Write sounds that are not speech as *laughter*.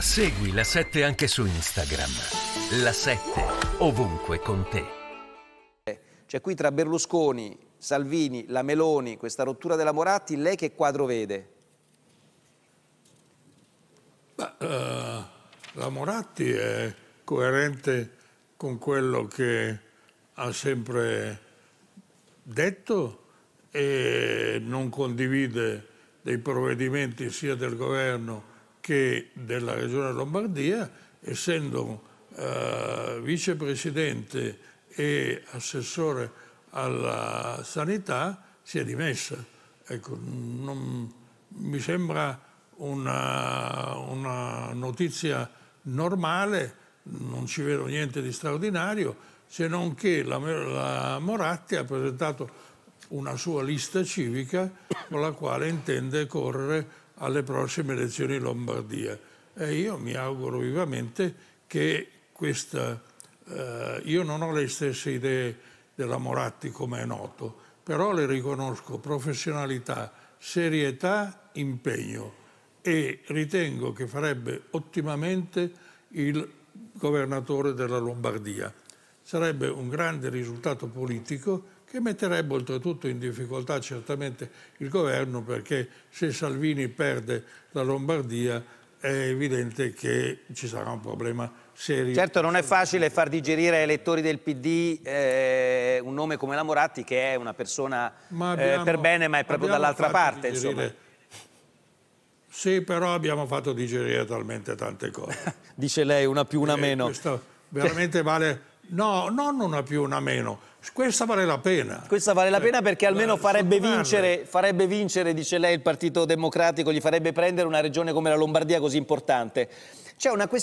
Segui la 7 anche su Instagram. La 7 ovunque con te. Cioè qui tra Berlusconi, Salvini, la Meloni, questa rottura della Moratti, lei che quadro vede? Beh, eh, la Moratti è coerente con quello che ha sempre detto e non condivide dei provvedimenti sia del governo che che della Regione Lombardia, essendo eh, vicepresidente e assessore alla sanità, si è dimessa. Ecco, non, mi sembra una, una notizia normale, non ci vedo niente di straordinario, se non che la, la, Moratti ha presentato una sua lista civica con la quale intende correre alle prossime elezioni in Lombardia. E io mi auguro vivamente che questa... Eh, io non ho le stesse idee della Moratti, come è noto, però le riconosco professionalità, serietà, impegno e ritengo che farebbe ottimamente il governatore della Lombardia sarebbe un grande risultato politico che metterebbe oltretutto in difficoltà certamente il governo perché se Salvini perde la Lombardia è evidente che ci sarà un problema serio. Certo non è facile far digerire ai lettori del PD eh, un nome come la Moratti che è una persona eh, abbiamo, eh, per bene ma è proprio dall'altra parte. Sì, però abbiamo fatto digerire talmente tante cose. *laughs* Dice lei, una più, una e eh, meno. Questo veramente vale No, non una più, una meno. Questa vale la pena. Questa vale la cioè, pena perché almeno farebbe vincere, farebbe vincere, dice lei, il Partito Democratico, gli farebbe prendere una regione come la Lombardia così importante. C'è una questione.